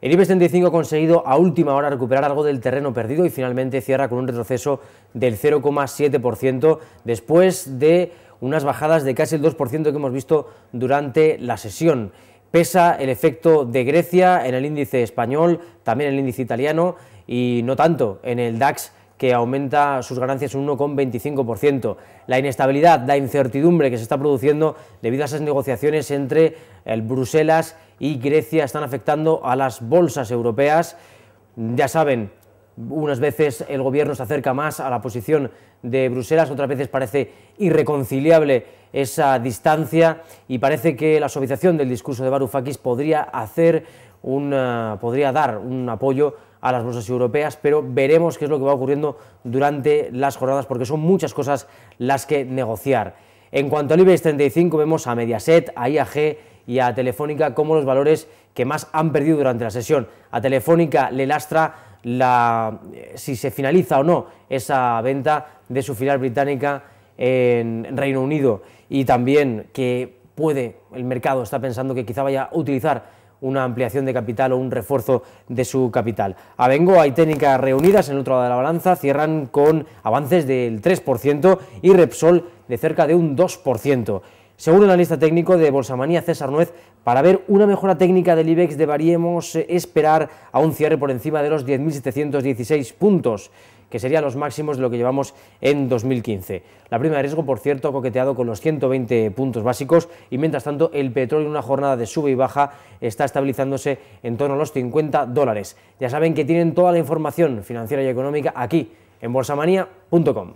El IBEX 35 ha conseguido a última hora recuperar algo del terreno perdido y finalmente cierra con un retroceso del 0,7% después de unas bajadas de casi el 2% que hemos visto durante la sesión. Pesa el efecto de Grecia en el índice español, también en el índice italiano y no tanto en el DAX que aumenta sus ganancias un 1,25%. La inestabilidad, la incertidumbre que se está produciendo debido a esas negociaciones entre el Bruselas y Grecia están afectando a las bolsas europeas. Ya saben, unas veces el gobierno se acerca más a la posición de Bruselas, otras veces parece irreconciliable esa distancia y parece que la suavización del discurso de Varoufakis podría hacer podría dar un apoyo a las bolsas europeas, pero veremos qué es lo que va ocurriendo durante las jornadas porque son muchas cosas las que negociar. En cuanto al IBEX 35 vemos a Mediaset, a IAG y a Telefónica como los valores que más han perdido durante la sesión. A Telefónica le lastra la, eh, si se finaliza o no esa venta de su filial británica en Reino Unido y también que puede, el mercado está pensando que quizá vaya a utilizar una ampliación de capital o un refuerzo de su capital. Abengoa hay técnicas reunidas en el otro lado de la balanza cierran con avances del 3% y Repsol de cerca de un 2%. Según el analista técnico de Bolsamanía, César Nuez, para ver una mejora técnica del IBEX deberíamos eh, esperar a un cierre por encima de los 10.716 puntos que serían los máximos de lo que llevamos en 2015. La prima de riesgo, por cierto, ha coqueteado con los 120 puntos básicos y mientras tanto el petróleo en una jornada de sube y baja está estabilizándose en torno a los 50 dólares. Ya saben que tienen toda la información financiera y económica aquí en bolsamanía.com.